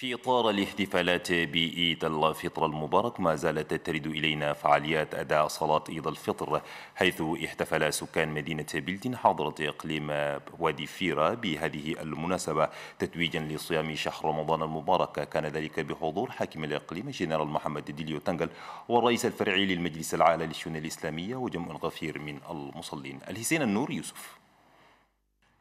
في إطار الاحتفالات بإيد الفطر المبارك ما زالت ترد إلينا فعاليات أداء صلاة عيد الفطر حيث احتفل سكان مدينة بلدن حاضرة إقليم وادي فيرا بهذه المناسبة تتويجا لصيام شهر رمضان المبارك كان ذلك بحضور حاكم الإقليم جنرال محمد ديليو تنقل والرئيس الفرعي للمجلس العالي للشؤون الإسلامية وجمع غفير من المصلين الحسين النور يوسف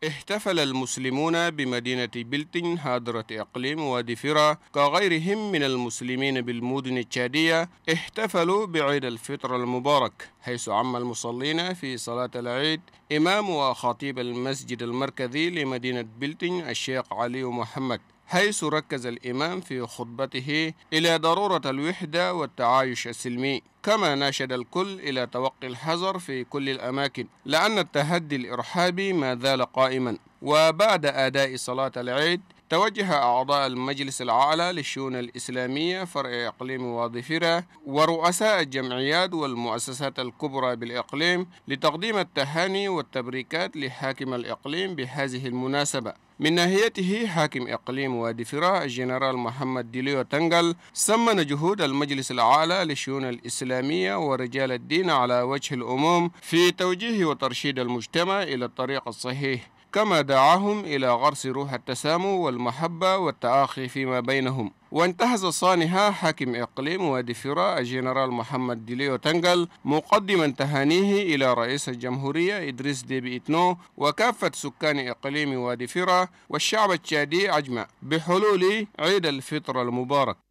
احتفل المسلمون بمدينة بلتن هادرة إقليم وادي فرا كغيرهم من المسلمين بالمدن التشادية احتفلوا بعيد الفطر المبارك حيث عم المصلين في صلاة العيد إمام وخطيب المسجد المركزي لمدينة بلتن الشيخ علي محمد حيث ركز الإمام في خطبته إلى ضرورة الوحدة والتعايش السلمي كما ناشد الكل إلى توقي الحذر في كل الأماكن لأن التهدي الإرهابي ما زال قائما وبعد أداء صلاة العيد توجه أعضاء المجلس الأعلى للشؤون الإسلامية فرع إقليم وادي ورؤساء الجمعيات والمؤسسات الكبرى بالإقليم لتقديم التهاني والتبريكات لحاكم الإقليم بهذه المناسبة من ناحيته حاكم إقليم وادي فراء الجنرال محمد ديليو تنقل سمن جهود المجلس الأعلى للشؤون الإسلامية ورجال الدين على وجه الأموم في توجيه وترشيد المجتمع إلى الطريق الصحيح كما دعاهم إلى غرس روح التسامح والمحبة والتآخي فيما بينهم وانتهز صانها حاكم إقليم وادي فراء الجنرال محمد ديليو تنقل مقدما تهانيه إلى رئيس الجمهورية إدريس ديبي إتنو وكافة سكان إقليم وادي فراء والشعب التشادي أجمع بحلول عيد الفطر المبارك